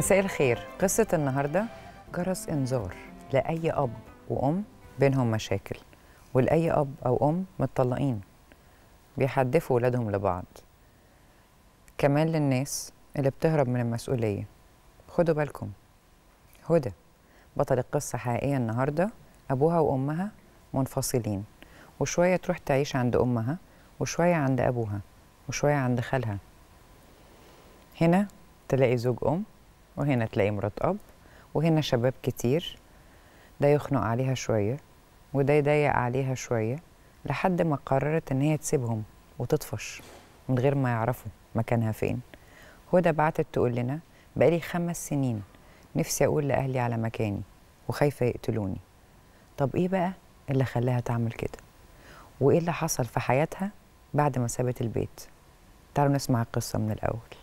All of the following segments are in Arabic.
مساء الخير قصة النهاردة جرس إنذار لأي أب وأم بينهم مشاكل ولأي أب أو أم متطلقين بيحدفوا ولادهم لبعض كمان للناس اللي بتهرب من المسؤولية خدوا بالكم هدى بطل القصة حقيقية النهاردة أبوها وأمها منفصلين وشوية تروح تعيش عند أمها وشوية عند أبوها وشوية عند خالها هنا تلاقي زوج أم وهنا تلاقي مرات اب وهنا شباب كتير ده يخنق عليها شويه وده يضايق عليها شويه لحد ما قررت ان هي تسيبهم وتطفش من غير ما يعرفوا مكانها فين هدى بعتت تقول لنا بقالي خمس سنين نفسي اقول لاهلي على مكاني وخايفه يقتلوني طب ايه بقى اللي خلاها تعمل كده وايه اللي حصل في حياتها بعد ما سابت البيت تعالوا نسمع القصه من الاول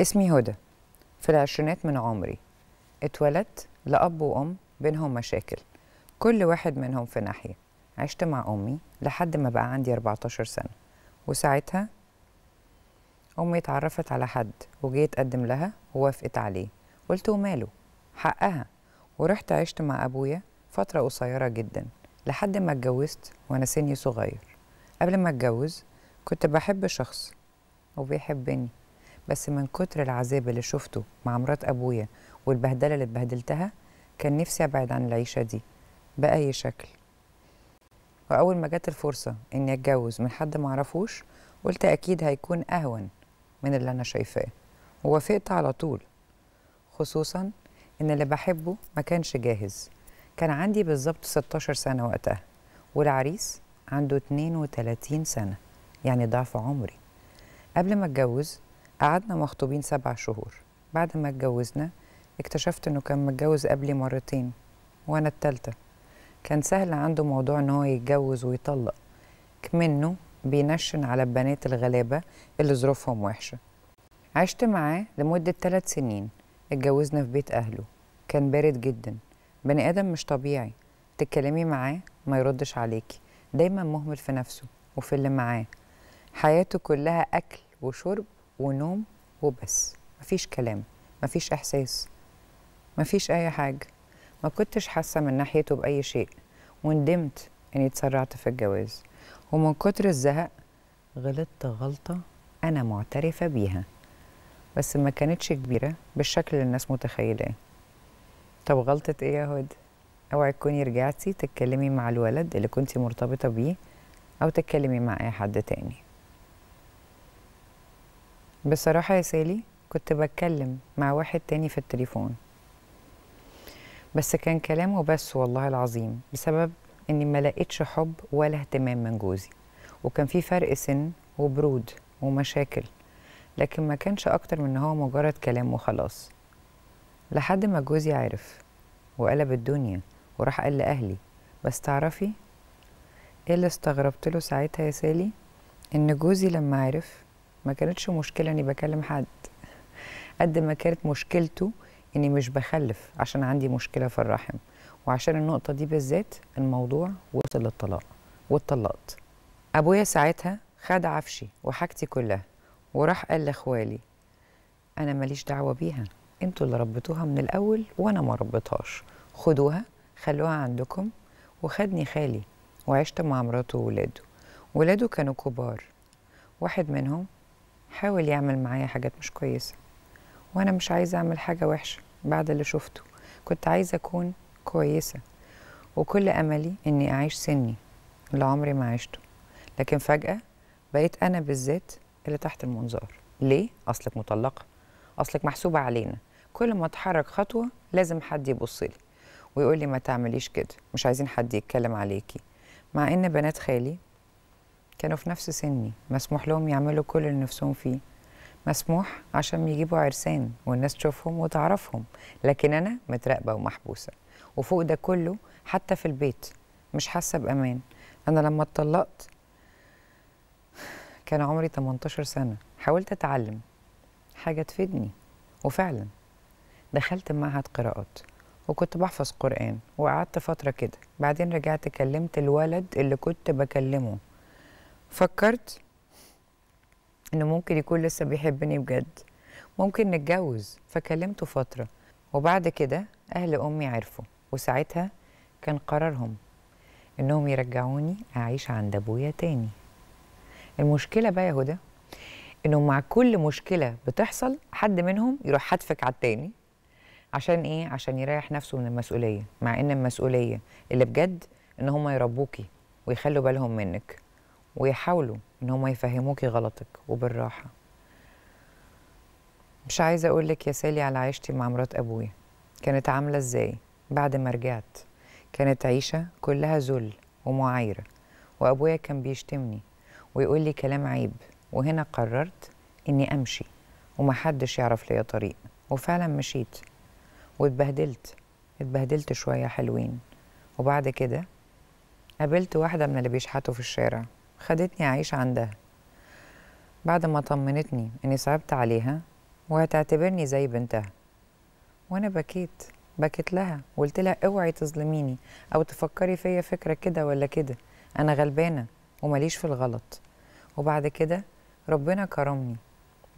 اسمي هدى في العشرينات من عمري اتولدت لأب وأم بينهم مشاكل كل واحد منهم في ناحية عشت مع أمي لحد ما بقى عندي 14 سنة وساعتها أمي اتعرفت على حد وجيت أتقدم لها ووافقت عليه قلت وماله حقها ورحت عشت مع أبويا فترة قصيرة جدا لحد ما اتجوزت وأنا سني صغير قبل ما اتجوز كنت بحب شخص وبيحبني بس من كتر العذاب اللي شفته مع مرات ابويا والبهدله اللي اتبهدلتها كان نفسي ابعد عن العيشه دي باي شكل واول ما جت الفرصه اني اتجوز من حد ما اعرفوش قلت اكيد هيكون اهون من اللي انا شايفاه ووافقت على طول خصوصا ان اللي بحبه ما كانش جاهز كان عندي بالظبط 16 سنه وقتها والعريس عنده 32 سنه يعني ضعف عمري قبل ما اتجوز قعدنا مخطوبين سبع شهور بعد ما اتجوزنا اكتشفت انه كان متجوز قبلي مرتين وانا التالتة كان سهل عنده موضوع ان هو يتجوز ويطلق كمنه بينشن على البنات الغلابة اللي ظروفهم وحشة عشت معاه لمدة ثلاث سنين اتجوزنا في بيت أهله كان بارد جدا بني آدم مش طبيعي تتكلمي معاه ما يردش عليكي دايما مهمل في نفسه وفي اللي معاه حياته كلها أكل وشرب ونوم وبس مفيش كلام مفيش احساس مفيش اي حاجه ما كنتش حاسه من ناحيته باي شيء وندمت اني اتسرعت في الجواز ومن كتر الزهق غلطت غلطه انا معترفه بيها بس ما كانتش كبيره بالشكل اللي الناس متخيلاه طب غلطه ايه يا هدى اوعي تكوني رجعتي تتكلمي مع الولد اللي كنتي مرتبطه بيه او تتكلمي مع اي حد تاني بصراحة يا سالي كنت بتكلم مع واحد تاني في التليفون بس كان كلامه بس والله العظيم بسبب اني ما لقيتش حب ولا اهتمام من جوزي وكان في فرق سن وبرود ومشاكل لكن ما كانش اكتر من هو مجرد كلام وخلاص لحد ما جوزي عرف وقلب الدنيا وراح قال لاهلي بس تعرفي ايه اللي استغربت له ساعتها يا سالي ان جوزي لما عرف ما كانتش مشكله اني بكلم حد قد ما كانت مشكلته اني مش بخلف عشان عندي مشكله في الرحم وعشان النقطه دي بالذات الموضوع وصل للطلاق واتطلقت ابويا ساعتها خد عفشي وحاجتي كلها وراح قال لاخوالي انا ماليش دعوه بيها انتوا اللي ربيتوها من الاول وانا ما ربيتهاش خدوها خلوها عندكم وخدني خالي وعشت مع مراته وولاده ولاده كانوا كبار واحد منهم حاول يعمل معايا حاجات مش كويسة وأنا مش عايزة أعمل حاجة وحشة بعد اللي شفته كنت عايزة أكون كويسة وكل أملي إني أعيش سني اللي عمري ما عشته لكن فجأة بقيت أنا بالذات اللي تحت المنظار ليه؟ أصلك مطلقة أصلك محسوبة علينا كل ما أتحرك خطوة لازم حد يبص لي ويقول لي ما تعمليش كده مش عايزين حد يتكلم عليكي مع إن بنات خالي كانوا في نفس سني مسموح لهم يعملوا كل اللي نفسهم فيه مسموح عشان يجيبوا عرسان والناس تشوفهم وتعرفهم لكن أنا متراقبة ومحبوسة وفوق ده كله حتى في البيت مش حاسة بأمان أنا لما اتطلقت كان عمري 18 سنة حاولت أتعلم حاجة تفيدني وفعلا دخلت معهد قراءات وكنت بحفظ قرآن وقعدت فترة كده بعدين رجعت كلمت الولد اللي كنت بكلمه فكرت انه ممكن يكون لسه بيحبني بجد ممكن نتجوز فكلمته فتره وبعد كده اهل امي عرفوا وساعتها كان قرارهم انهم يرجعوني اعيش عند ابويا تاني المشكله بقى يا هدى انه مع كل مشكله بتحصل حد منهم يروح حدفك على التاني عشان ايه عشان يريح نفسه من المسؤوليه مع ان المسؤوليه اللي بجد ان هم يربوكي ويخلوا بالهم منك ويحاولوا ان هم يفهموكي غلطك وبالراحه مش عايزه اقول لك يا سالي على عيشتي مع مرات ابويا كانت عامله ازاي بعد ما رجعت كانت عيشه كلها ذل ومعايره وابويا كان بيشتمني ويقول لي كلام عيب وهنا قررت اني امشي ومحدش يعرف ليا طريق وفعلا مشيت واتبهدلت اتبهدلت شويه حلوين وبعد كده قابلت واحده من اللي بيشحتوا في الشارع خدتني أعيش عندها بعد ما طمنتني إني صعبت عليها وهتعتبرني زي بنتها وأنا بكيت بكيت لها وقلت لها اوعي تظلميني أو تفكري فيا فكرة كده ولا كده أنا غلبانة ومليش في الغلط وبعد كده ربنا كرمني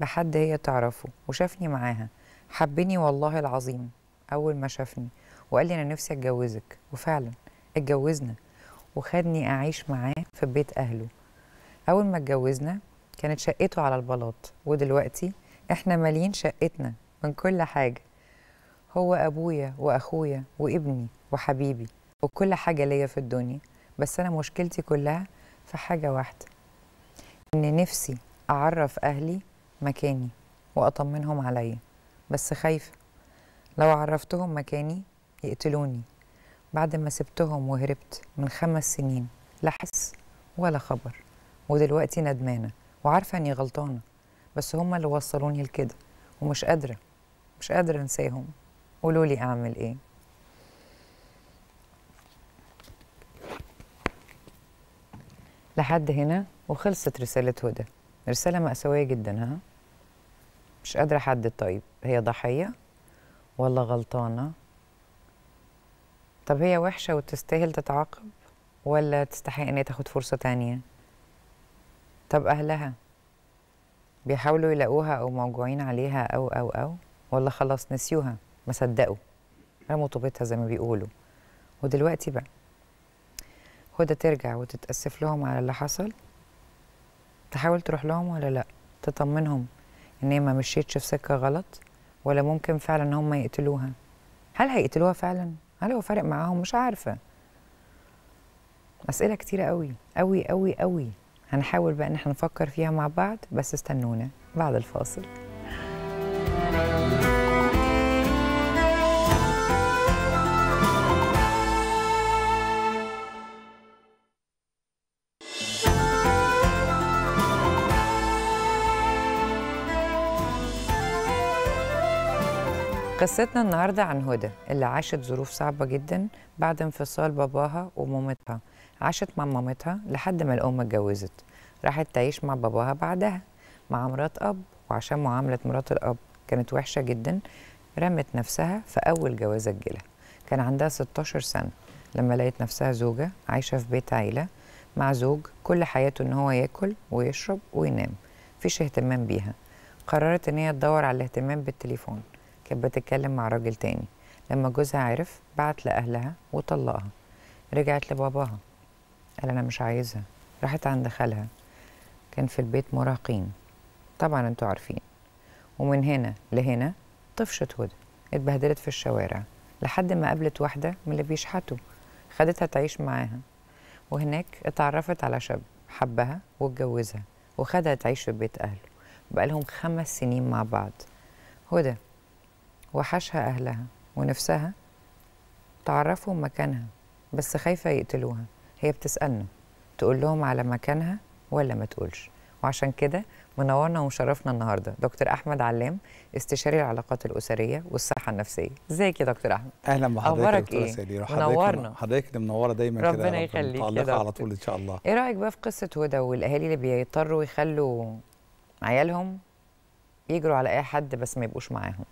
بحد هي تعرفه وشافني معاها حبني والله العظيم أول ما شافني وقال لي أنا نفسي أتجوزك وفعلا اتجوزنا وخدني أعيش معاه في بيت أهله أول ما اتجوزنا كانت شقته على البلاط ودلوقتي إحنا مالين شقتنا من كل حاجة هو أبويا وأخويا وابني وحبيبي وكل حاجة ليا في الدنيا بس أنا مشكلتي كلها في حاجة واحدة إن نفسي أعرف أهلي مكاني وأطمنهم عليا بس خايفة لو عرفتهم مكاني يقتلوني بعد ما سبتهم وهربت من خمس سنين لا حس ولا خبر ودلوقتي ندمانه وعارفه اني غلطانه بس هما اللي وصلوني لكده ومش قادره مش قادره انساهم قولوا لي اعمل ايه لحد هنا وخلصت رساله هدى رساله مأساويه جدا ها مش قادره احدد طيب هي ضحيه ولا غلطانه طب هي وحشه وتستاهل تتعاقب ولا تستحق ان هي تاخد فرصه تانية طب اهلها بيحاولوا يلاقوها او موجوعين عليها او او او ولا خلاص نسيوها ما صدقوا رموا طوبتها زي ما بيقولوا ودلوقتي بقى هدى ترجع وتتأسف لهم على اللي حصل تحاول تروح لهم ولا لأ تطمنهم إن هي ما مشيتش في سكة غلط ولا ممكن فعلا هم يقتلوها هل هيقتلوها فعلا هل هو فارق معاهم مش عارفه اسئله كتيره قوي قوي قوي قوي هنحاول بقى ان احنا نفكر فيها مع بعض بس استنونا بعد الفاصل قصتنا النهاردة عن هدى اللي عاشت ظروف صعبة جدا بعد انفصال باباها ومامتها عاشت مع مامتها لحد ما الأم اتجوزت راحت تعيش مع باباها بعدها مع مرات أب وعشان معاملة مرات الأب كانت وحشة جدا رمت نفسها في أول جوازة تجيلها كان عندها 16 سنة لما لقيت نفسها زوجة عايشة في بيت عيلة مع زوج كل حياته إن هو ياكل ويشرب وينام مفيش اهتمام بيها قررت إن هي تدور على الاهتمام بالتليفون كانت بتتكلم مع راجل تاني لما جوزها عرف بعت لأهلها وطلقها رجعت لباباها قال أنا مش عايزها راحت عند خالها كان في البيت مراهقين طبعا انتوا عارفين ومن هنا لهنا طفشت هدى اتبهدلت في الشوارع لحد ما قابلت واحدة من اللي بيشحتوا خدتها تعيش معاها وهناك اتعرفت على شاب حبها واتجوزها وخدها تعيش في بيت أهله بقالهم خمس سنين مع بعض هدى وحشها أهلها ونفسها تعرفهم مكانها بس خايفة يقتلوها هي بتسألنا تقول لهم على مكانها ولا ما تقولش وعشان كده منورنا ومشرفنا النهارده دكتور احمد علام استشاري العلاقات الاسريه والصحه النفسيه ازيك يا دكتور احمد اهلا بحضرتك يا دكتور ايه؟ منورنا حضرتك منوره دايما كده ربنا يخليك متعلقه على طول ان شاء الله ايه رايك بقى في قصه هدى والاهالي اللي بيضطروا يخلوا عيالهم يجروا على اي حد بس ما يبقوش معاهم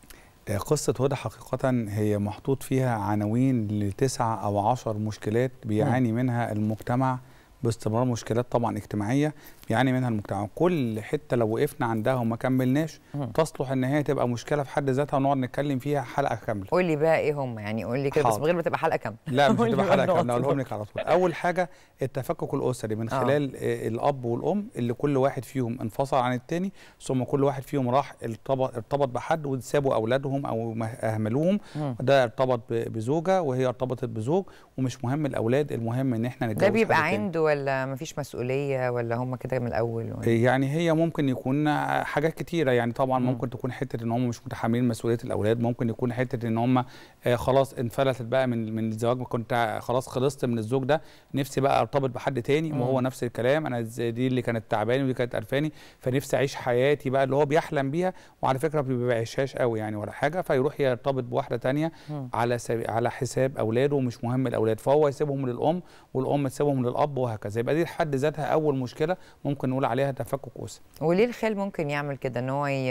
قصة هدى حقيقة هي محطوط فيها عناوين لتسعة أو عشر مشكلات بيعاني منها المجتمع باستمرار مشكلات طبعا اجتماعيه بيعاني منها المجتمع كل حته لو وقفنا عندها وما كملناش تصلح ان هي تبقى مشكله في حد ذاتها ونقعد نتكلم فيها حلقه كامله قول لي بقى ايه هم يعني قول لي كده بس من غير ما تبقى حلقه كامله لا مش هتبقى حلقه كامله اقولهم لك على طول اول حاجه التفكك الاسري من آه. خلال آه. الاب والام اللي كل واحد فيهم انفصل عن الثاني ثم كل واحد فيهم راح ارتبط بحد وسابوا اولادهم او اهملوهم ده ارتبط بزوجه وهي ارتبطت بزوج ومش مهم الاولاد المهم ان احنا نتجوز ده بيبقى عنده ولا مفيش مسؤوليه ولا هم كده من الاول ولا؟ إيه؟ يعني هي ممكن يكون حاجات كتيره يعني طبعا مم. ممكن تكون حته ان هم مش متحملين مسؤوليه الاولاد ممكن يكون حته ان هم آه، خلاص انفلتت بقى من من الزواج كنت آه، خلاص خلصت من الزوج ده نفسي بقى ارتبط بحد تاني مم. وهو نفس الكلام انا دي اللي كانت تعباني ودي كانت قرفاني فنفسي اعيش حياتي بقى اللي هو بيحلم بيها وعلى فكره ما بيعيشهاش قوي يعني ولا حاجه فيروح يرتبط بواحده تانية مم. على على حساب اولاده ومش مهم الاولاد فهو يسيبهم للام والام تسيبهم للاب وهكذا وهكذا يبقى دي حد ذاتها اول مشكله ممكن نقول عليها تفكك اسري وليه الخال ممكن يعمل كده ان هو ي...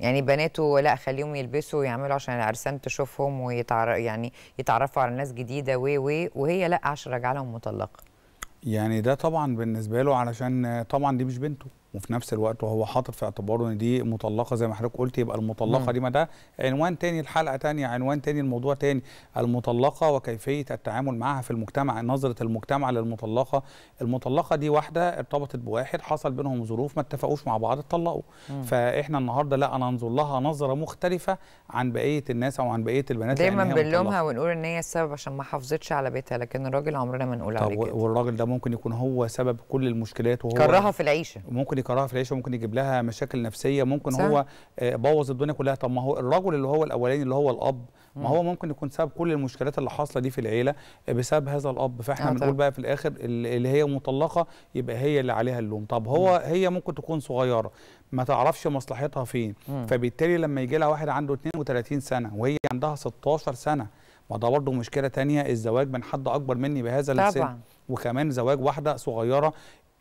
يعني بناته لا خليهم يلبسوا ويعملوا عشان العرسان تشوفهم ويتعرف يعني يتعرفوا على ناس جديده و و وهي لا عشان راجعه لهم مطلقه يعني ده طبعا بالنسبه له علشان طبعا دي مش بنته وفي نفس الوقت وهو حاطط في اعتباره ان دي مطلقه زي ما حضرتك قلت يبقى المطلقه دي ما ده عنوان تاني الحلقه تانية عنوان تاني الموضوع تاني المطلقه وكيفيه التعامل معها في المجتمع نظره المجتمع للمطلقه المطلقه دي واحده ارتبطت بواحد حصل بينهم ظروف ما اتفقوش مع بعض اتطلقوا فاحنا النهارده لا ننظر لها نظره مختلفه عن بقيه الناس او عن بقيه البنات دايما بنلومها ونقول ان هي السبب عشان ما حافظتش على بيتها لكن الراجل عمرنا ما نقول عليه كده والراجل ده ممكن يكون هو سبب كل المشكلات وهو كرهها في العيشه ممكن كراهه في العيشه ممكن يجيب لها مشاكل نفسيه ممكن صح. هو آه، بوظ الدنيا كلها طب ما هو الرجل اللي هو الاولاني اللي هو الاب ما هو ممكن يكون سبب كل المشكلات اللي حاصله دي في العيله آه، بسبب هذا الاب فاحنا آه، بنقول بقى في الاخر اللي هي مطلقه يبقى هي اللي عليها اللوم طب هو مم. هي ممكن تكون صغيره ما تعرفش مصلحتها فين مم. فبالتالي لما يجي لها واحد عنده 32 سنه وهي عندها 16 سنه ما ده برضه مشكله ثانيه الزواج من حد اكبر مني بهذا السن وكمان زواج واحده صغيره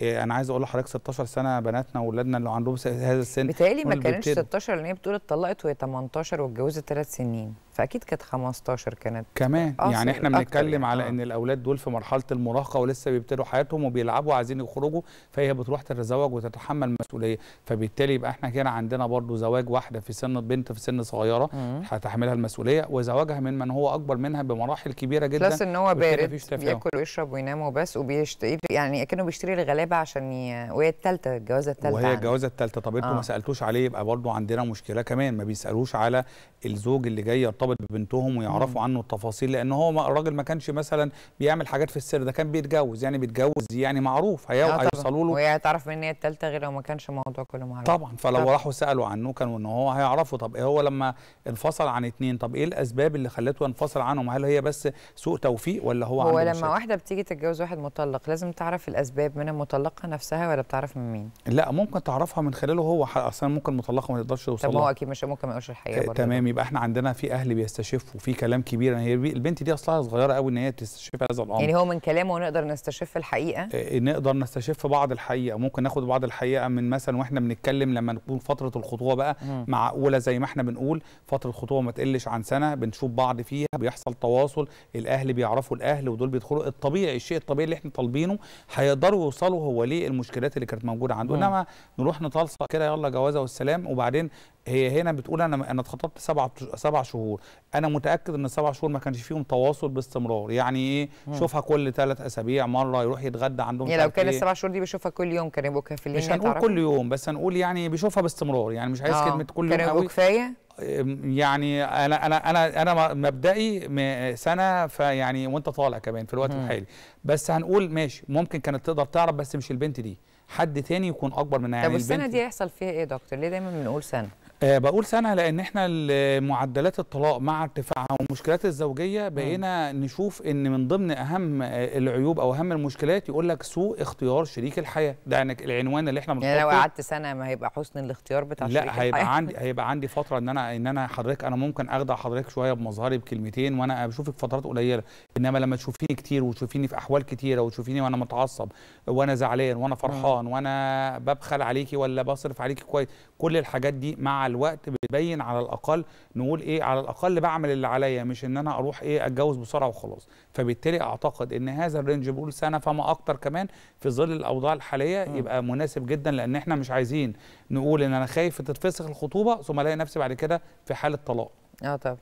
إيه، انا عايز اقول لحضرتك 16 سنه بناتنا واولادنا اللي عندهم هذا السن بتهيألي ما كانتش 16 لان هي بتقول اتطلقت وهي 18 واتجوزت ثلاث سنين فاكيد كانت 15 كانت كمان يعني احنا بنتكلم يعني. على آه. ان الاولاد دول في مرحله المراهقه ولسه بيبتدوا حياتهم وبيلعبوا وعايزين يخرجوا فهي بتروح تتزوج وتتحمل مسؤوليه فبالتالي يبقى احنا كده عندنا برضو زواج واحده في سن بنت في سن صغيره هتحملها المسؤوليه وزواجها من من هو اكبر منها بمراحل كبيره جدا بلس ان هو بارد بياكل ويشرب وينام وبس وبيشتري يعني كانه بيشتري الغلابه عشان ي... وهي الثالثه الجوازه الثالثه وهي الجوازه الثالثه طب انتوا آه. ما سالتوش عليه يبقى برضو عندنا مشكله كمان ما بيسالوش على الزوج اللي جاي يرتبط مرتبط ببنتهم ويعرفوا عنه التفاصيل لان هو الراجل ما كانش مثلا بيعمل حاجات في السر ده كان بيتجوز يعني بيتجوز يعني معروف هيوصلوا له وهي هتعرف من هي الثالثه غير لو ما كانش الموضوع كله معروف طبعا فلو طبعا. راحوا سالوا عنه كانوا ان هو هيعرفوا طب إيه هو لما انفصل عن اثنين طب ايه الاسباب اللي خلته ينفصل عنهم هل هي بس سوء توفيق ولا هو هو لما مشاكل؟ واحده بتيجي تتجوز واحد مطلق لازم تعرف الاسباب من المطلقه نفسها ولا بتعرف من مين لا ممكن تعرفها من خلاله هو اصلا ممكن مطلقه ما تقدرش توصل طب هو اكيد مش ممكن ما يقولش الحقيقه تمام يبقى احنا عندنا في اهل اللي بيستشف وفي كلام كبير يعني هي البنت دي اصلها صغيره قوي ان هي تستشف هذا الامر يعني هو من كلامه نقدر نستشف الحقيقه إيه نقدر نستشف بعض الحقيقه ممكن ناخد بعض الحقيقه من مثلا واحنا بنتكلم لما نكون فتره الخطوبه بقى معقوله زي ما احنا بنقول فتره الخطوبه ما تقلش عن سنه بنشوف بعض فيها بيحصل تواصل الاهل بيعرفوا الاهل ودول بيدخلوا الطبيعي الشيء الطبيعي اللي احنا طالبينه هيقدروا يوصلوا هو ليه المشكلات اللي كانت موجوده عنده انما نروح نطلصق كده يلا جوازه والسلام وبعدين هي هنا بتقول انا انا اتخطبت سبع سبع شهور انا متاكد ان السبع شهور ما كانش فيهم تواصل باستمرار يعني ايه شوفها كل ثلاث اسابيع مره يروح يتغدى عندهم يعني لو كان إيه. السبع شهور دي بيشوفها كل يوم كان في كافيين مش هنقول يعني كل يوم بس هنقول يعني بيشوفها باستمرار يعني مش عايز آه. كلمه كل يوم كان كفايه يعني انا انا انا انا مبدئي سنه فيعني وانت طالع كمان في الوقت مم. الحالي بس هنقول ماشي ممكن كانت تقدر تعرف بس مش البنت دي حد تاني يكون اكبر منها يعني طب السنه دي هيحصل فيها ايه يا دكتور ليه دايما بنقول سنه آه، بقول سنه لان احنا معدلات الطلاق مع ارتفاعها ومشكلات الزوجيه بقينا نشوف ان من ضمن اهم آه، العيوب او اهم المشكلات يقول لك سوء اختيار شريك الحياه ده يعني العنوان اللي احنا يعني بنحطه يعني لو قعدت سنه ما هيبقى حسن الاختيار بتاع لا شريك الحياه لا هيبقى عندي هيبقى عندي فتره ان انا ان انا حضرتك انا ممكن اخدع حضرتك شويه بمظهري بكلمتين وانا بشوفك فترات قليله انما لما تشوفيني كتير وتشوفيني في احوال كتيره وتشوفيني وانا متعصب وانا زعلان وانا فرحان وانا ببخل عليكي ولا بصرف عليكي كويس كل الحاجات دي مع الوقت بيبين على الاقل نقول ايه على الاقل بعمل اللي عليا مش ان انا اروح ايه اتجوز بسرعه وخلاص فبالتالي اعتقد ان هذا الرينج بقول سنه فما اكتر كمان في ظل الاوضاع الحاليه م. يبقى مناسب جدا لان احنا مش عايزين نقول ان انا خايف تتفسخ الخطوبه ثم الاقي نفسي بعد كده في حاله طلاق اه طبعا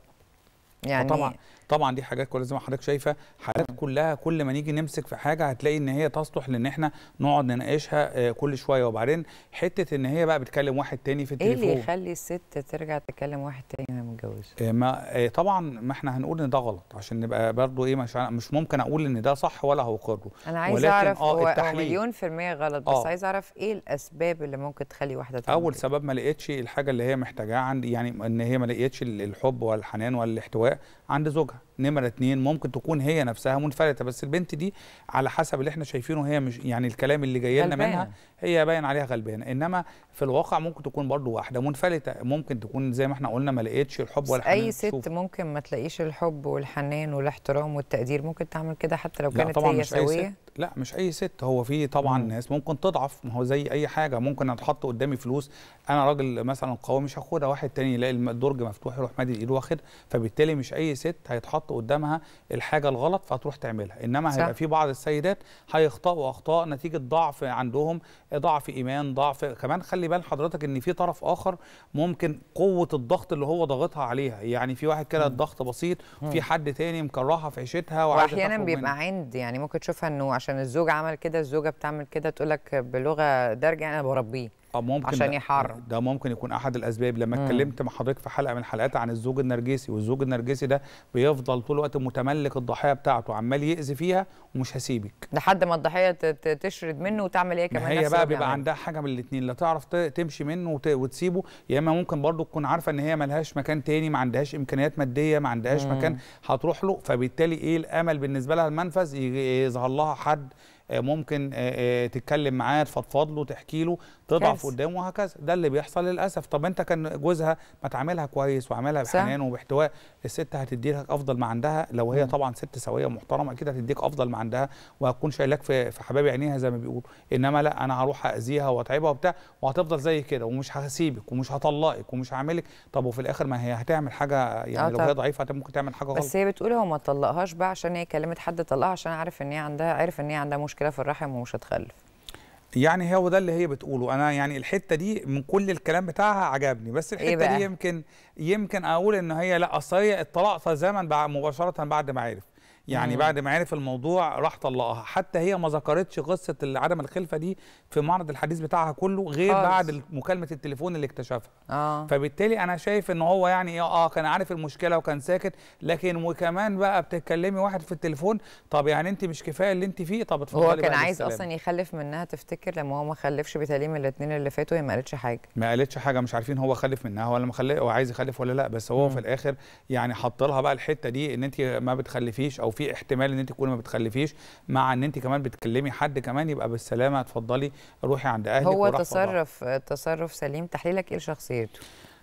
يعني طبعا طبعا دي حاجات كلها زي ما حضرتك شايفه حاجات كلها كل ما نيجي نمسك في حاجه هتلاقي ان هي تصلح لان احنا نقعد نناقشها آه، كل شويه وبعدين حته ان هي بقى بتكلم واحد تاني في التليفون ايه اللي يخلي الست ترجع تكلم واحد تاني متجوز إيه، ما إيه، طبعا ما احنا هنقول ان ده غلط عشان نبقى برضو ايه مش مش ممكن اقول ان ده صح ولا هقره انا عايز ولكن اعرف آه هو التحليل. مليون في الميه غلط بس آه. عايز اعرف ايه الاسباب اللي ممكن تخلي واحده تعمل اول سبب ما لقيتش الحاجه اللي هي محتاجاها عندي يعني ان هي ما لقيتش الحب والحنان والاحتواء عند زوجها نمره اتنين ممكن تكون هي نفسها منفلته بس البنت دي على حسب اللي احنا شايفينه هي مش يعني الكلام اللي جاي لنا منها هي باين عليها غلبانه انما في الواقع ممكن تكون برضو واحده منفلته ممكن تكون زي ما احنا قلنا ما لقيتش الحب والحنان اي ست شوف. ممكن ما تلاقيش الحب والحنان والاحترام والتقدير ممكن تعمل كده حتى لو كانت هي سويه لا مش اي ست هو في طبعا مم. ناس ممكن تضعف ما هو زي اي حاجه ممكن اتحط قدامي فلوس انا راجل مثلا قوي مش هاخدها واحد تاني يلاقي الدرج مفتوح يروح مادي ايده واخد فبالتالي مش اي ست هيتحط قدامها الحاجه الغلط فتروح تعملها انما صح. هيبقى في بعض السيدات هيخطئوا اخطاء نتيجه ضعف عندهم ضعف ايمان ضعف كمان خلي بال حضرتك ان في طرف اخر ممكن قوه الضغط اللي هو ضاغطها عليها يعني في واحد كده الضغط بسيط في حد تاني مكرهها في عيشتها واحيانا بيبقى عند يعني ممكن تشوفها انه عشان الزوج عمل كده الزوجه بتعمل كده تقول لك بلغه دارجه انا بربيه طب آه، ممكن عشان يحرم ده ممكن يكون احد الاسباب لما اتكلمت مع حضرتك في حلقه من الحلقات عن الزوج النرجسي والزوج النرجسي ده بيفضل طول الوقت متملك الضحيه بتاعته عمال يأذي فيها ومش هسيبك لحد ما الضحيه تشرد منه وتعمل ايه كمان هي بقى بيبقى عندها حاجه من الاثنين لا تعرف تمشي منه وتسيبه يا اما ممكن برضو تكون عارفه ان هي ملهاش مكان تاني ما عندهاش امكانيات ماديه ما عندهاش مكان هتروح له فبالتالي ايه الامل بالنسبه لها المنفذ يظهر لها حد آه، ممكن آه، تتكلم معاه تفضفض له تحكي له تضعف قدامه وهكذا ده اللي بيحصل للاسف طب انت كان جوزها ما تعاملها كويس وعاملها بحنان وباحتواء الست هتدي لك افضل ما عندها لو هي طبعا ست سويه ومحترمه اكيد هتديك افضل ما عندها وهتكون شايلاك في في حباب عينيها زي ما بيقولوا انما لا انا هروح اذيها واتعبها وبتاع وهتفضل زي كده ومش هسيبك ومش هطلقك ومش هعملك طب وفي الاخر ما هي هتعمل حاجه يعني آه، لو هي ضعيفه ممكن تعمل حاجه غلط بس هي بتقول هو ما طلقهاش بقى عشان هي كلمت حد طلقها عشان عارف ان هي عندها عارف ان هي عندها مشكله في الرحم ومش هتخلف يعني هو ده اللي هي بتقوله انا يعني الحته دي من كل الكلام بتاعها عجبني بس إيه الحته إيه دي يمكن يمكن اقول ان هي لا اصل هي الطلاق بعد مباشره بعد ما عرف يعني مم. بعد ما عرف الموضوع راح طلقها حتى هي ما ذكرتش قصه عدم الخلفه دي في معرض الحديث بتاعها كله غير خالص. بعد مكالمه التليفون اللي اكتشفها آه. فبالتالي انا شايف ان هو يعني إيه، اه كان عارف المشكله وكان ساكت لكن وكمان بقى بتتكلمي واحد في التليفون طب يعني انت مش كفايه اللي انت فيه طب اتفضلي هو كان عايز السلام. اصلا يخلف منها تفتكر لما هو ما خلفش بتليم الاثنين اللي فاتوا هي ما قالتش حاجه ما قالتش حاجه مش عارفين هو خلف منها ولا ما خلف هو عايز يخلف ولا لا بس هو مم. في الاخر يعني حط لها بقى الحته دي ان انت ما بتخلفيش او في احتمال ان انت تكوني ما بتخلفيش مع ان انت كمان بتكلمي حد كمان يبقى بالسلامه اتفضلي روحي عند اهلك هو تصرف بقى. تصرف سليم تحليلك ايه لشخصيته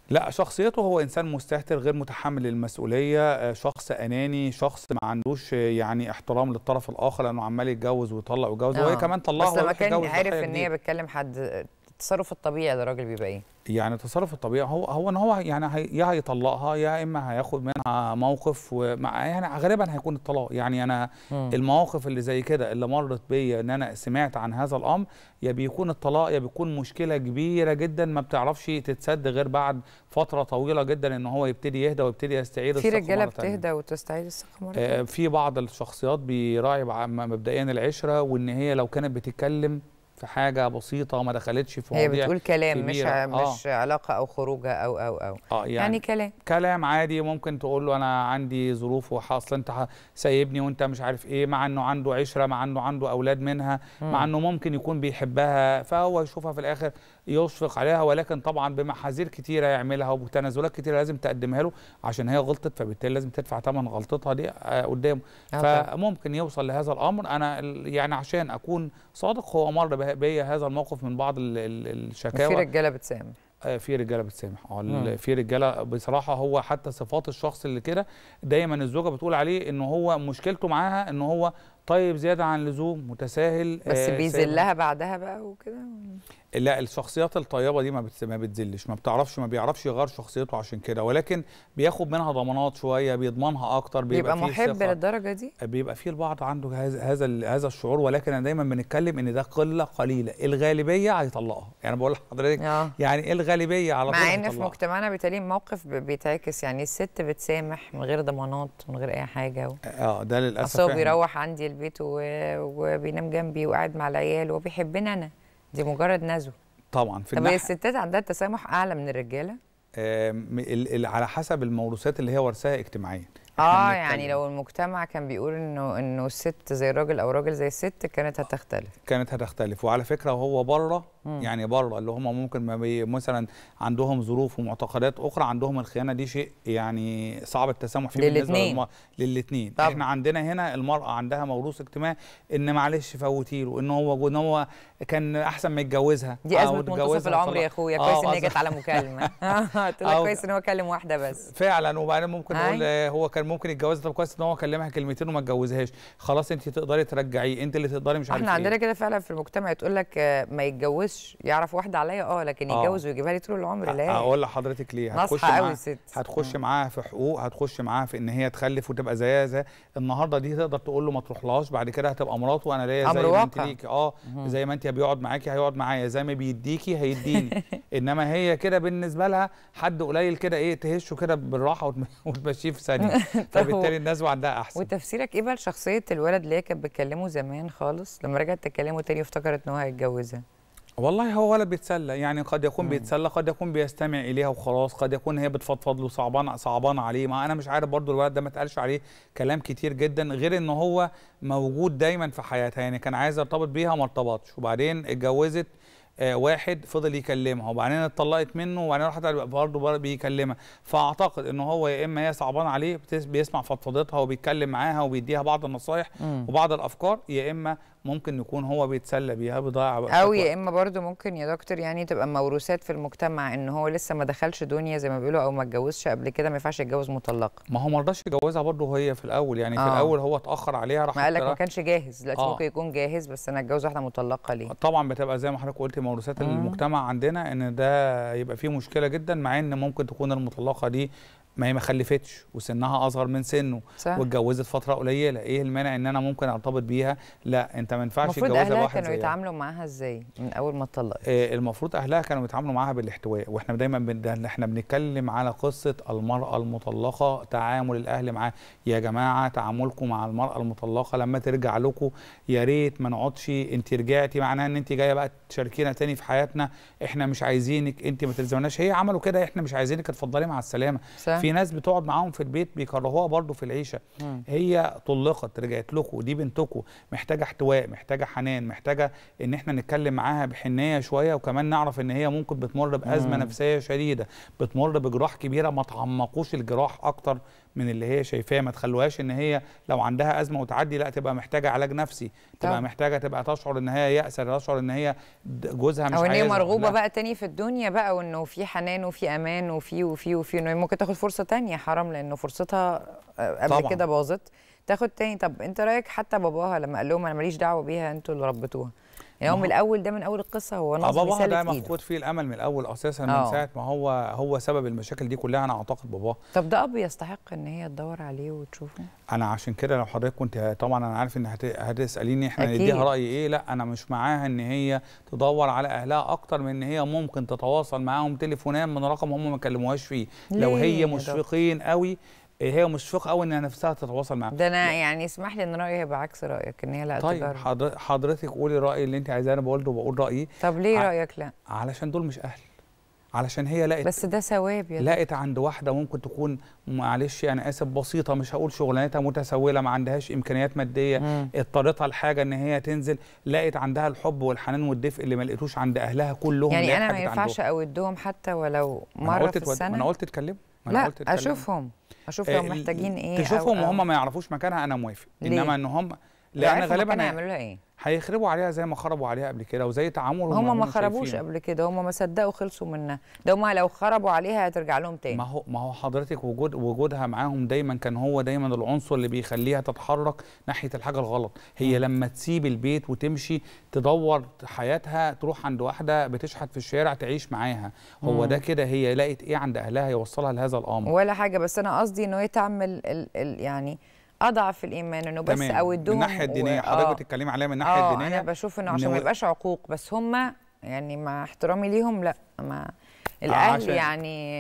لا شخصيته هو انسان مستهتر غير متحمل للمسؤوليه آه، شخص اناني شخص ما عندوش آه، يعني احترام للطرف الاخر لانه عمال يتجوز ويطلق ويتجوز آه. وهي كمان طلقها بس لما كان عارف ان هي بتكلم حد التصرف الطبيعي للراجل بيبقى ايه؟ يعني التصرف الطبيعي هو هو ان هو يعني يا هيطلقها يا اما هياخد منها موقف ومع يعني غالبا هيكون الطلاق يعني انا م. المواقف اللي زي كده اللي مرت بيا ان انا سمعت عن هذا الامر يا بيكون الطلاق يا بيكون مشكله كبيره جدا ما بتعرفش تتسد غير بعد فتره طويله جدا ان هو يبتدي يهدى ويبتدي يستعيد في رجاله بتهدى وتستعيد الثقه مره آه في بعض الشخصيات بيراعي مبدئيا العشره وان هي لو كانت بتتكلم في حاجه بسيطه ما دخلتش في مواضيع هي بتقول كلام كبيرة. مش آه. مش علاقه او خروجه او او او آه يعني, يعني كلام كلام عادي ممكن تقول له انا عندي ظروف وحاصل انت سايبني وانت مش عارف ايه مع انه عنده عشره مع انه عنده اولاد منها م. مع انه ممكن يكون بيحبها فهو يشوفها في الاخر يشفق عليها ولكن طبعا بمحاذير كتيره يعملها وبتنازلات كتيره لازم تقدمها له عشان هي غلطت فبالتالي لازم تدفع ثمن غلطتها دي آه، قدامه آه، طيب. فممكن يوصل لهذا الامر انا يعني عشان اكون صادق هو مر بيا هذا الموقف من بعض الشكاوى في رجاله بتسامح آه، في رجاله بتسامح اه في رجاله بصراحه هو حتى صفات الشخص اللي كده دايما الزوجه بتقول عليه ان هو مشكلته معاها ان هو طيب زياده عن اللزوم متساهل بس بيذلها بعدها بقى وكده لا الشخصيات الطيبه دي ما بتذلش ما بتعرفش ما بيعرفش يغير شخصيته عشان كده ولكن بياخد منها ضمانات شويه بيضمنها اكتر بيبقى, بيبقى محب للدرجه دي بيبقى في البعض عنده هذا هذا الشعور ولكن انا دايما بنتكلم ان ده قله قليله الغالبيه هيطلقها يعني بقول لحضرتك آه. يعني إيه الغالبيه على طول مع ان في مجتمعنا بالتالي موقف بيتعكس يعني الست بتسامح من غير ضمانات من غير اي حاجه و... اه ده للاسف هو بيروح عندي البيت و... وبينام جنبي وقاعد مع العيال وبيحبني انا دي مجرد نزوه طبعا في طب الستات عندها تسامح اعلى من الرجاله على حسب الموروثات اللي هي ورثاها اجتماعيا اه يعني لو المجتمع كان بيقول انه انه الست زي الراجل او الراجل زي الست كانت هتختلف كانت هتختلف وعلى فكره وهو بره مم. يعني بره اللي هم ممكن مثلا عندهم ظروف ومعتقدات اخرى عندهم الخيانه دي شيء يعني صعب التسامح فيه بالنسبه للاثنين احنا عندنا هنا المراه عندها موروث اجتماعي ان معلش فوتي له ان هو ان هو كان احسن ما يتجوزها دي ازمه منتصف العمر يا اخويا كويس آه، ان هي جت على مكالمه آه، قلت لك كويس ان هو كلم واحده بس فعلا وبعدين ممكن نقول آه، هو كان ممكن يتجوزها طب كويس ان هو كلمها كلمتين وما اتجوزهاش خلاص انت تقدري ترجعيه انت اللي تقدري مش عارف احنا عندنا إيه. كده فعلا في المجتمع تقول لك ما يتجوزش يتجوزش يعرف واحده عليا اه لكن آه. يتجوز ويجيبها لي طول العمر لا اقول لحضرتك ليه هتخش معاها هتخش معاها في حقوق هتخش معاها في ان هي تخلف وتبقى زيها زي النهارده دي تقدر تقول له ما تروحلهاش بعد كده هتبقى مراته وانا ليا زي ما انت ليكي اه زي ما انت بيقعد معاكي هيقعد معايا زي ما بيديكي هيديني انما هي كده بالنسبه لها حد قليل كده ايه تهشه كده بالراحه وتمشيه في ثانيه فبالتالي الناس عندها احسن وتفسيرك ايه بقى لشخصيه الولد اللي هي كانت بتكلمه زمان خالص لما رجعت تكلمه تاني افتكرت ان هو هيتجوزها والله هو ولد بيتسلى يعني قد يكون بيتسلى قد يكون بيستمع اليها وخلاص قد يكون هي بتفضفض له صعبان صعبان عليه ما انا مش عارف برضو الولد ده ما اتقالش عليه كلام كتير جدا غير ان هو موجود دايما في حياتها يعني كان عايز يرتبط بيها ما ارتبطش وبعدين اتجوزت آه، واحد فضل يكلمها وبعدين اتطلقت منه وبعدين راحت برضه بيكلمها فاعتقد ان هو يا اما هي صعبان عليه بيسمع فضفضتها وبيتكلم معاها وبيديها بعض النصايح وبعض الافكار يا اما ممكن يكون هو بيتسلى بيها بيضيع وقت او يا اما برضه ممكن يا دكتور يعني تبقى موروثات في المجتمع ان هو لسه ما دخلش دنيا زي ما بيقولوا او ما اتجوزش قبل كده ما ينفعش يتجوز مطلقه ما هو ما رضاش يجوزها برضه هي في الاول يعني آه. في الاول هو اتاخر عليها راح ما قالك ما كانش جاهز دلوقتي آه. ممكن يكون جاهز بس انا اتجوز واحده مطلقه ليه طبعا بتبقى زي ما حضرتك قلتي موروثات المجتمع عندنا ان ده يبقى فيه مشكله جدا مع ان ممكن تكون المطلقه دي ما هي ما خلفتش وسنها اصغر من سنه صح. واتجوزت فتره قليله ايه المانع ان انا ممكن ارتبط بيها لا انت ما ينفعش تتجوزها واحد المفروض كانوا يتعاملوا معاها ازاي من اول ما اتطلقت إيه المفروض اهلها كانوا يتعاملوا معاها بالاحتواء واحنا دايما بن... احنا بنتكلم على قصه المراه المطلقه تعامل الاهل معاها يا جماعه تعاملكم مع المراه المطلقه لما ترجع لكم يا ريت ما نقعدش انت رجعتي معناها ان انت جايه بقى تشاركينا تاني في حياتنا احنا مش عايزينك انت ما تلزمناش هي عملوا كده احنا مش عايزينك اتفضلي مع السلامه صح. في ناس بتقعد معاهم في البيت بيكرهوها برضو في العيشه مم. هي طلقت رجعت لكم دي بنتكم محتاجه احتواء محتاجه حنان محتاجه ان احنا نتكلم معاها بحنيه شويه وكمان نعرف ان هي ممكن بتمر بازمه مم. نفسيه شديده بتمر بجراح كبيره ما تعمقوش الجراح اكتر من اللي هي شايفاه ما تخلوهاش ان هي لو عندها ازمه وتعدي لا تبقى محتاجه علاج نفسي تبقى طب. محتاجه تبقى تشعر ان هي يائسه تشعر ان هي جوزها مش عايز او ان هي مرغوبه لا. بقى تاني في الدنيا بقى وانه في حنان وفي امان وفي وفي وفي انه ممكن تاخد فرصه تانية حرام لانه فرصتها آه، قبل كده باظت تاخد تاني طب انت رايك حتى باباها لما قال لهم انا ماليش دعوه بيها انتوا اللي ربيتوها يعني هو من الاول ده من اول القصه هو نص باباها ده مفقود فيه الامل من الاول اساسا أوه. من آه. ساعه ما هو هو سبب المشاكل دي كلها انا اعتقد باباه طب ده اب يستحق ان هي تدور عليه وتشوفه انا عشان كده لو حضرتك كنت طبعا انا عارف ان هتساليني احنا نديها راي ايه لا انا مش معاها ان هي تدور على اهلها اكتر من ان هي ممكن تتواصل معاهم تليفونات من رقم هم ما كلموهاش فيه لو هي مشفقين قوي إيه، هي مشفقه قوي ان نفسها تتواصل معاها ده انا يعني اسمح لي ان رايي هيبقى عكس رايك ان هي لا طيب تجرب. حضرتك قولي رايي اللي انت عايزاه انا بقول وبقول رايي طب ليه ع... رايك لا علشان دول مش اهل علشان هي لقت بس ده ثواب يعني لقت عند واحده ممكن تكون معلش انا اسف بسيطه مش هقول شغلانتها متسوله ما عندهاش امكانيات ماديه اضطرتها لحاجه ان هي تنزل لقت عندها الحب والحنان والدفء اللي ما لقيتوش عند اهلها كلهم يعني انا ما ينفعش اودهم حتى ولو مره في السنه انا قلت اتكلم لا اشوفهم هشوف لو آه، محتاجين ايه تشوفهم وهم آه. ما يعرفوش مكانها انا موافق انما ان هم لان غالبا هيعملوا ايه هيخربوا عليها زي ما خربوا عليها قبل كده وزي تعاملهم هم يعني ما خربوش قبل كده هم ما صدقوا خلصوا منها ده هم لو خربوا عليها هترجع لهم تاني ما هو ما هو حضرتك وجود وجودها معاهم دايما كان هو دايما العنصر اللي بيخليها تتحرك ناحيه الحاجه الغلط هي م. لما تسيب البيت وتمشي تدور حياتها تروح عند واحده بتشحت في الشارع تعيش معاها هو ده كده هي لقت ايه عند اهلها يوصلها لهذا الامر ولا حاجه بس انا قصدي ان هي تعمل الـ الـ يعني اضعف الايمان انه بس تمام. اودهم من الناحيه الدينيه و... آه. حضرتك بتتكلمي عليها من الناحيه الدينيه آه، انا بشوف انه عشان ما يبقاش عقوق بس هم يعني مع احترامي ليهم لا ما الاهل آه، يعني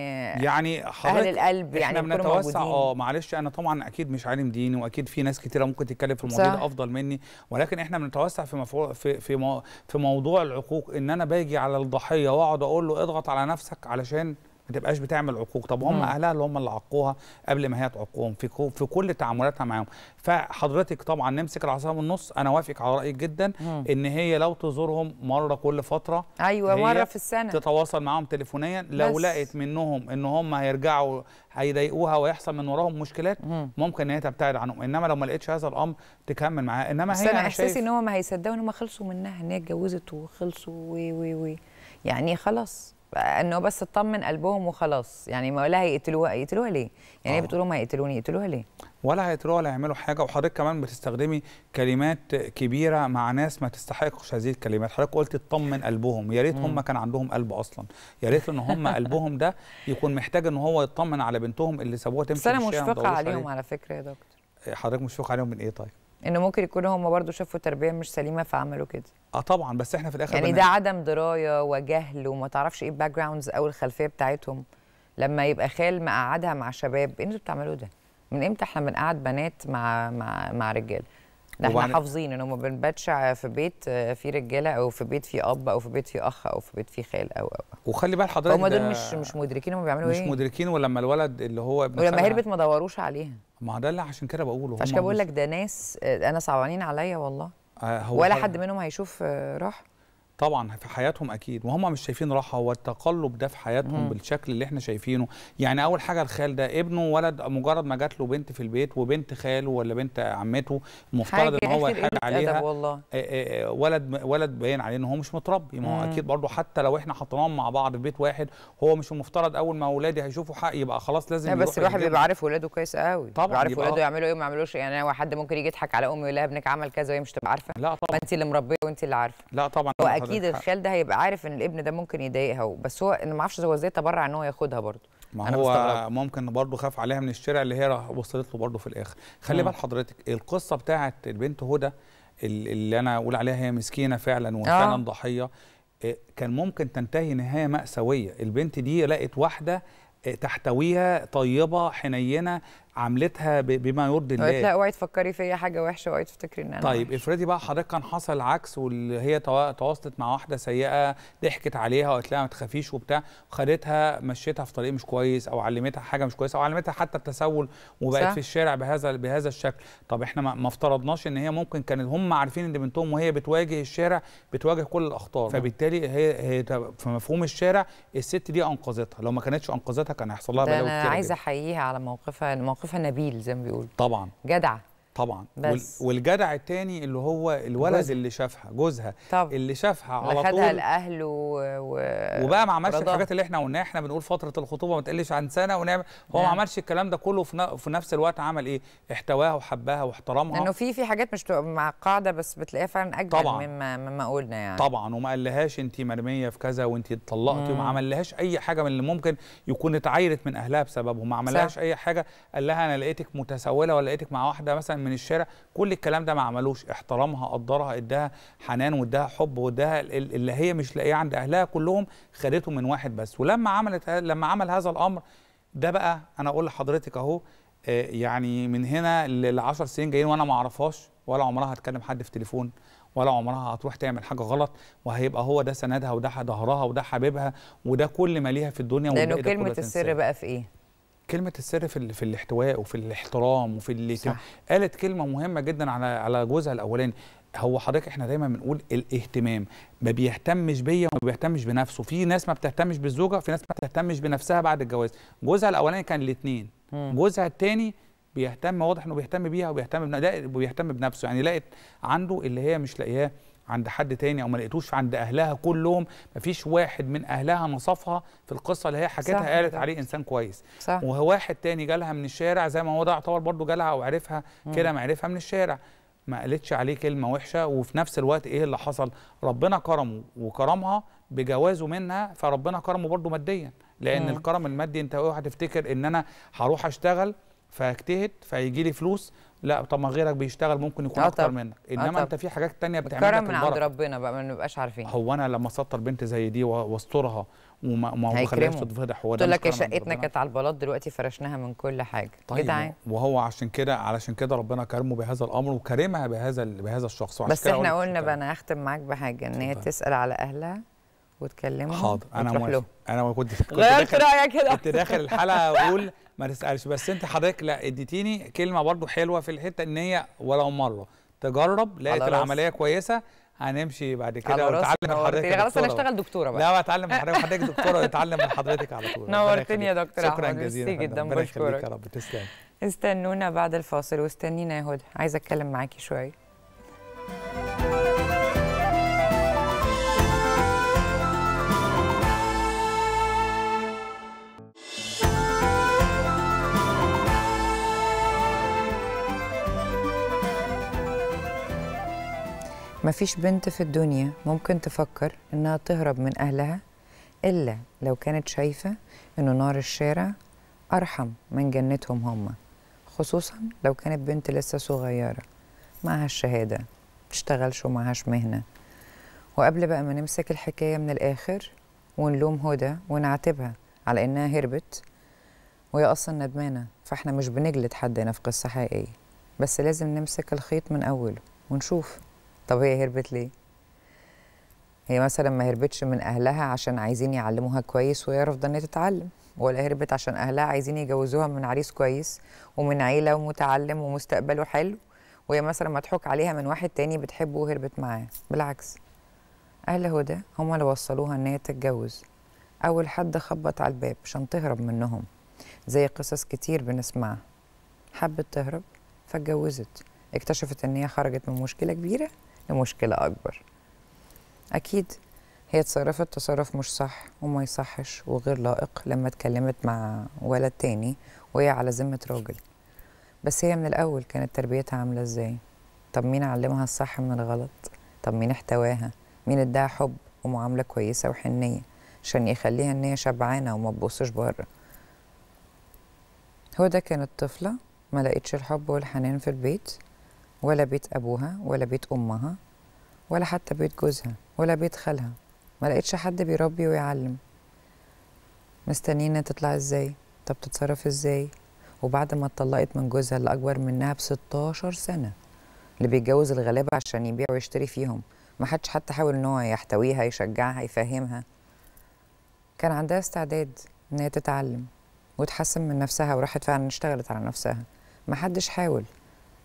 يعني اهل القلب يعني احنا بنتوسع اه معلش انا طبعا اكيد مش عالم دين واكيد في ناس كتيره ممكن تتكلم في الموضوع ده افضل مني ولكن احنا بنتوسع في مفو... في في, مو في موضوع العقوق ان انا باجي على الضحيه واقعد اقول له اضغط على نفسك علشان ما تبقاش بتعمل عقوق طب هم اهلها اللي هم اللي عقوها قبل ما هي تعقهم في في كل تعاملاتها معاهم فحضرتك طبعا نمسك العصا من النص انا وافق على رايك جدا مم. ان هي لو تزورهم مره كل فتره ايوه مره في السنه تتواصل معاهم تليفونيا لو لقت منهم ان هم هيرجعوا هيضايقوها ويحصل من وراهم مشكلات مم. ممكن ان هي تبتعد عنهم انما لو ما لقتش هذا الامر تكمل معاها انما بس هي انا احساسي ان هم ما هيصدقوا ان هم خلصوا منها ان هي اتجوزت وخلصوا وي وي و يعني خلاص انه بس تطمن قلبهم وخلاص يعني ما ولا هيقتلوها يقتلوها ليه؟ يعني آه. بتقولوا ما هيقتلوني يقتلوها ليه؟ ولا هيقتلوها ولا يعملوا حاجه وحضرتك كمان بتستخدمي كلمات كبيره مع ناس ما تستحقش هذه الكلمات حضرتك قلت تطمن قلبهم يا ريت هم كان عندهم قلب اصلا يا ريت ان هم قلبهم ده يكون محتاج ان هو يطمن على بنتهم اللي سابوها تمشي بس انا مشفقه عليهم على فكره يا دكتور حضرتك مشفقه عليهم من ايه طيب؟ ان ممكن يكونوا هم برضو شافوا تربيه مش سليمه فعملوا كده اه طبعا بس احنا في الاخر يعني ده عدم درايه وجهل وما تعرفش ايه الباك جراوندز او الخلفيه بتاعتهم لما يبقى خال مقعدها مع شباب إيه انتوا بتعملوا ده من امتى احنا بنقعد بنات مع مع مع رجاله ده احنا وبعن... حافظين ان هم ما بنباتش في بيت آه، في رجاله او في بيت في اب او في بيت في اخ او في بيت في خال او او وخلي بال حضرتك هم دول مش مش مدركين هم بيعملوا مش ايه مش مدركين ولما الولد اللي هو ابن ولما هربت ما دوروش عليها ما ده اللي عشان كده بقوله عشان كده بقول لك ده ناس آه، انا صعبانين عليا والله آه، هو ولا حد منهم هيشوف راح طبعا في حياتهم اكيد وهم مش شايفين راحه هو التقلب ده في حياتهم مم. بالشكل اللي احنا شايفينه يعني اول حاجه الخال ده ابنه ولد مجرد ما جات له بنت في البيت وبنت خاله ولا بنت عمته المفترض ان هو يحب عليها والله. آه، آه، آه، ولد ولد باين عليه ان هو مش متربي ما هو اكيد برضه حتى لو احنا حطيناهم مع بعض في بيت واحد هو مش المفترض اول ما اولادي هيشوفوا حق يبقى خلاص لازم بس الواحد بيبقى عارف ولاده كويس قوي طبعا عارف ولاده يعملوا ايه وما يعملوش إيه. يعني هو حد ممكن يجي يضحك على امي ولا لها ابنك عمل كذا وهي مش تبقى عارفه لا طبعا انت اللي مربيه وانت اللي عارفه لا طبعا اكيد الخال ده هيبقى عارف ان الابن ده ممكن يضايقها بس هو ما اعرفش هو ازاي تبرع ان هو ياخدها برضه ما أنا هو بستغرب. ممكن برضه خاف عليها من الشارع اللي هي وصلت له برضه في الاخر خلي بال حضرتك القصه بتاعه البنت هدى اللي انا اقول عليها هي مسكينه فعلا وفعلا آه. ضحيه آه، كان ممكن تنتهي نهايه ماساويه البنت دي لقت واحده آه، تحتويها طيبه حنينه عملتها بما يرضي الله لا اوعي تفكري فيا حاجه وحشه اوعي تفتكري ان انا طيب افرضي بقى حضرتك كان حصل العكس واللي هي تواصلت مع واحده سيئه ضحكت عليها وقالت لها ما تخافيش وبتاع وخدتها مشيتها في طريق مش كويس او علمتها حاجه مش كويسه او علمتها حتى التسول وبقت صح. في الشارع بهذا بهذا الشكل طب احنا ما افترضناش ان هي ممكن كانت هم عارفين ان بنتهم وهي بتواجه الشارع بتواجه كل الاخطار فبالتالي هي, هي في مفهوم الشارع الست دي انقذتها لو ما كانتش انقذتها كان هيحصل لها بلاوي كتير انا عايزه احييها على موقفها الموقف موقفها نبيل زي ما بيقولوا طبعا جدعه طبعا بس. والجدع التاني اللي هو الولد جزء. اللي شافها جوزها طب. اللي شافها على طول الاهل و... و... وبقى ما عملش الحاجات اللي احنا قلناها احنا بنقول فتره الخطوبه ما تقلش عن سنه ونعمل هو ما نعم. عملش الكلام ده كله في, ن... في نفس الوقت عمل ايه احتواها وحبها واحترمها لانه في في حاجات مش مع قاعده بس بتلاقيها فعلا اجمل طبعا. مما مما قلنا يعني طبعا وما قالهاش انت مرميه في كذا وانت اتطلقتي وما عملهاش اي حاجه من اللي ممكن يكون اتعايرت من اهلها بسببه ما عملهاش اي حاجه قال لها انا لقيتك متسوله ولا لقيتك مع واحده مثلا من من الشارع كل الكلام ده ما عملوش احترمها قدرها اداها حنان واداها حب واداها اللي هي مش لاقيه عند اهلها كلهم خدته من واحد بس ولما عملت لما عمل هذا الامر ده بقى انا اقول لحضرتك اهو آه، يعني من هنا ل 10 سنين جايين وانا ما اعرفهاش ولا عمرها هتكلم حد في تليفون ولا عمرها هتروح تعمل حاجه غلط وهيبقى هو ده سندها وده ظهرها وده حبيبها وده كل ما ليها في الدنيا لانه كلمه السر بقى في ايه؟ كلمه السر في, في الاحتواء وفي الاحترام وفي صح. قالت كلمه مهمه جدا على على جوزها الاولاني هو حضرتك احنا دايما بنقول الاهتمام ما بيهتمش بيا وما بيهتمش بنفسه في ناس ما بتهتمش بالزوجه في ناس ما بتهتمش بنفسها بعد الجواز جوزها الاولاني كان الاثنين جوزها الثاني بيهتم واضح انه بيهتم بيها وبيهتم بنفسه يعني لقت عنده اللي هي مش لاقياه عند حد تاني او ما لقيتوش عند اهلها كلهم مفيش واحد من اهلها نصفها في القصه اللي هي حكيتها قالت عليه انسان كويس صح. وواحد تاني جالها من الشارع زي ما هو ده يعتبر برضه جالها او عرفها كده معرفها من الشارع ما قالتش عليه كلمه وحشه وفي نفس الوقت ايه اللي حصل ربنا كرمه وكرمها بجوازه منها فربنا كرمه برضه ماديا لان مم. الكرم المادي انت اوعى تفتكر ان انا هروح اشتغل فاجتهد فيجي لي فلوس لا طب ما غيرك بيشتغل ممكن يكون اه، اكتر منك اه، انما انت في حاجات تانية بتعملها كرم من عند ربنا بقى ما نبقاش عارفين هو انا لما سطر بنت زي دي واسترها وما ما خلاص تتفضح هو ده لك شقتنا كانت على البلاط دلوقتي فرشناها من كل حاجه إيه طيب جدعان وهو عشان كده علشان كده ربنا كرمه بهذا الامر وكرمها بهذا بهذا الشخص بس احنا قلنا بقى انا هختم معاك بحاجه ان هي تسال على اهلها وتكلمهم حاضر انا موافق انا كنت غيرت رايك كده كنت داخل الحلقه اقول ما تسالش بس انت حضرتك لا اديتيني كلمه برضو حلوه في الحته ان هي ولو مره تجرب لقيت العمليه كويسه هنمشي بعد كده واتعلم من حضرتك خلاص انا اشتغل دكتوره بقى لا اتعلم من حضرتك حضرتك دكتوره واتعلم من حضرتك على طول نورتني يا دكتور شكرا جزيلا جدا بشكرك يا رب تسلم استنونا بعد الفاصل واستنينا يا هدى عايزه اتكلم معاكي شويه مفيش بنت في الدنيا ممكن تفكر إنها تهرب من أهلها إلا لو كانت شايفة إنه نار الشارع أرحم من جنتهم هما خصوصا لو كانت بنت لسه صغيرة معها الشهاده بتشتغلش ومعهاش مهنة وقبل بقى ما نمسك الحكاية من الآخر ونلوم هدى ونعاتبها على إنها هربت وهي أصلا ندمانة فإحنا مش بنجلد حدنا في قصة حقيقية بس لازم نمسك الخيط من أوله ونشوف طب هي هربت ليه؟ هي مثلا ما هربتش من اهلها عشان عايزين يعلموها كويس وهي رافضه ان تتعلم ولا هربت عشان اهلها عايزين يجوزوها من عريس كويس ومن عيله ومتعلم ومستقبله حلو وهي مثلا مضحوك عليها من واحد تاني بتحبه وهربت معاه بالعكس اهل هدى هم اللي وصلوها ان هي تتجوز اول حد خبط على الباب عشان تهرب منهم زي قصص كتير بنسمعها حبت تهرب فاتجوزت اكتشفت ان هي خرجت من مشكله كبيره لمشكله اكبر اكيد هي اتصرفت تصرف مش صح وما يصحش وغير لائق لما اتكلمت مع ولد تاني وهي على ذمه راجل بس هي من الاول كانت تربيتها عامله ازاي طب مين علمها الصح من الغلط طب مين احتواها مين اداها حب ومعامله كويسه وحنيه عشان يخليها ان هي شبعانه وما تبصش بره ده كانت طفله ما لقيتش الحب والحنان في البيت ولا بيت أبوها ولا بيت أمها ولا حتى بيت جوزها ولا بيت خالها ما لقيتش حد بيربي ويعلم مستنينا تطلع ازاي طب تتصرف ازاي وبعد ما اتطلقت من جوزها اللي أكبر منها ب 16 سنة اللي بيتجوز الغلابة عشان يبيع ويشتري فيهم ما حدش حتى حاول إن هو يحتويها يشجعها يفهمها كان عندها استعداد إن هي تتعلم وتحسن من نفسها وراحت فعلا اشتغلت على نفسها ما حدش حاول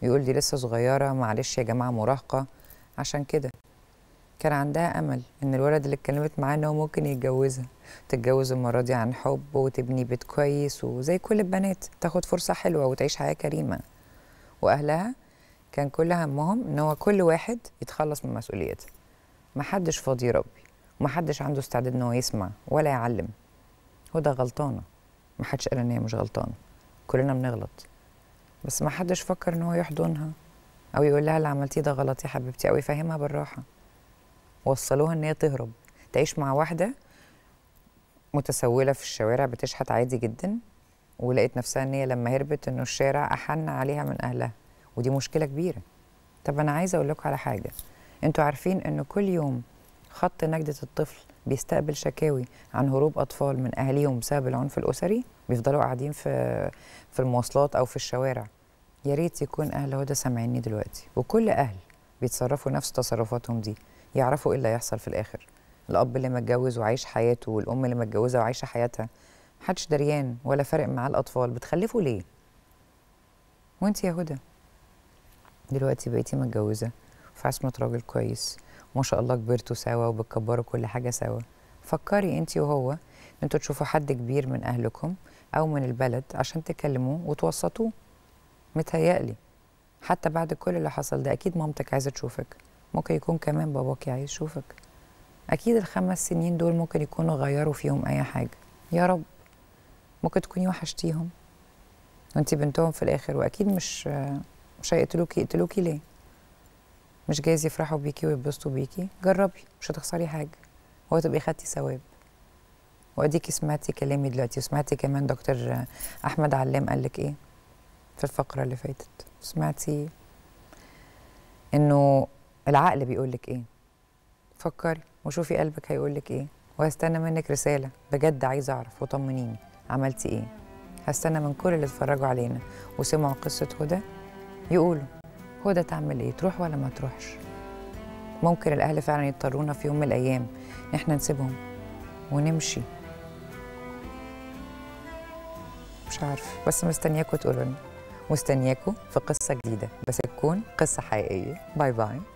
يقول دي لسه صغيره معلش يا جماعه مراهقه عشان كده كان عندها امل ان الولد اللي اتكلمت معاه ان هو ممكن يتجوزها تتجوز المره دي عن حب وتبني بيت كويس وزي كل البنات تاخد فرصه حلوه وتعيش حياه كريمه واهلها كان كل همهم ان هو كل واحد يتخلص من مسؤوليته محدش فاضي ربي ومحدش عنده استعداد ان هو يسمع ولا يعلم هدى غلطانه محدش قال ان هي مش غلطانه كلنا بنغلط بس ما حدش فكر ان هو يحضنها او يقول لها اللي عملتيه ده غلط يا حبيبتي او يفهمها بالراحه وصلوها ان هي تهرب تعيش مع واحده متسوله في الشوارع بتشحت عادي جدا ولقيت نفسها ان هي لما هربت انه الشارع احن عليها من اهلها ودي مشكله كبيره طب انا عايزه اقول لكم على حاجه انتوا عارفين ان كل يوم خط نجده الطفل بيستقبل شكاوي عن هروب اطفال من اهاليهم بسبب العنف الاسري بيفضلوا قاعدين في في المواصلات او في الشوارع يا ريت يكون اهل هدى سامعيني دلوقتي وكل اهل بيتصرفوا نفس تصرفاتهم دي يعرفوا ايه اللي هيحصل في الاخر الاب اللي متجوز وعايش حياته والام اللي متجوزه وعايشه حياتها محدش دريان ولا فارق معاه الاطفال بتخلفوا ليه وانت يا هدى دلوقتي بقيتي متجوزه في عصمه راجل كويس ما شاء الله كبرتوا سوا وبتكبروا كل حاجه سوا فكري انت وهو ان انتوا تشوفوا حد كبير من اهلكم او من البلد عشان تكلموه وتوسطوه متهيألي حتى بعد كل اللي حصل ده أكيد مامتك عايزة تشوفك ممكن يكون كمان باباك عايز يشوفك أكيد الخمس سنين دول ممكن يكونوا غيروا فيهم أي حاجة يا رب ممكن تكوني وحشتيهم وانت بنتهم في الآخر وأكيد مش مش هيقتلوكي يقتلوكي ليه؟ مش جايز يفرحوا بيكي ويتبسطوا بيكي جربي مش هتخسري حاجة وهتبقي خدتي ثواب واديكي سمعتي كلامي دلوقتي وسمعتي كمان دكتور احمد علام قال لك ايه في الفقرة اللي فاتت سمعتي إنه العقل بيقول لك إيه فكري وشوفي قلبك هيقول لك إيه وهستنى منك رسالة بجد عايزة أعرف وطمنيني عملتي إيه هستنى من كل اللي اتفرجوا علينا وسمعوا قصة هدى يقولوا هدى تعمل إيه تروح ولا ما تروحش ممكن الأهل فعلا يضطرونا في يوم من الأيام إن إحنا نسيبهم ونمشي مش عارفه بس مستنياكوا تقولوا لنا مستنياكم في قصة جديدة بس تكون قصة حقيقية باي باي